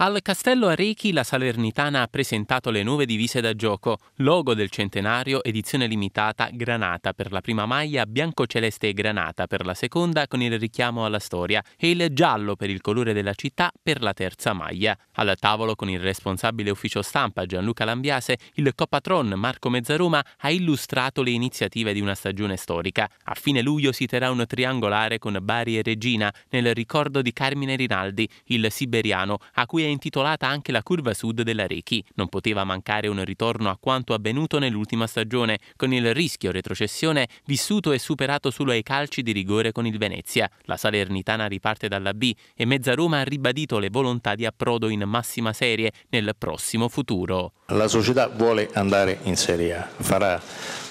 Al Castello Arechi la Salernitana ha presentato le nuove divise da gioco, logo del centenario, edizione limitata, granata per la prima maglia, biancoceleste e granata per la seconda con il richiamo alla storia e il giallo per il colore della città per la terza maglia. Al tavolo con il responsabile ufficio stampa Gianluca Lambiase, il copatron Marco Mezzaroma ha illustrato le iniziative di una stagione storica. A fine luglio si terrà un triangolare con Bari e Regina nel ricordo di Carmine Rinaldi, il siberiano, a cui è è intitolata anche la curva sud della Rechi. Non poteva mancare un ritorno a quanto avvenuto nell'ultima stagione, con il rischio retrocessione vissuto e superato solo ai calci di rigore con il Venezia. La Salernitana riparte dalla B e Mezza Roma ha ribadito le volontà di approdo in massima serie nel prossimo futuro. La società vuole andare in Serie A, farà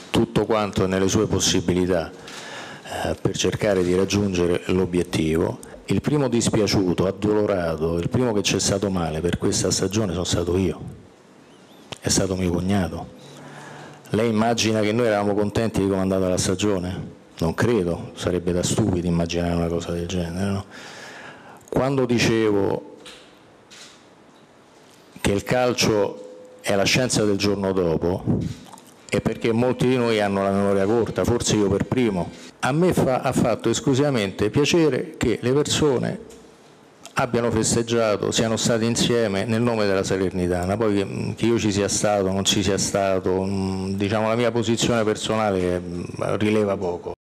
tutto quanto nelle sue possibilità eh, per cercare di raggiungere l'obiettivo il primo dispiaciuto, addolorato, il primo che c'è stato male per questa stagione sono stato io, è stato mio cognato. Lei immagina che noi eravamo contenti di come è andata la stagione? Non credo, sarebbe da stupidi immaginare una cosa del genere. No? Quando dicevo che il calcio è la scienza del giorno dopo, e perché molti di noi hanno la memoria corta, forse io per primo. A me fa, ha fatto esclusivamente piacere che le persone abbiano festeggiato, siano stati insieme nel nome della Salernitana, poi che, mm, che io ci sia stato, non ci sia stato, mm, diciamo la mia posizione personale mm, rileva poco.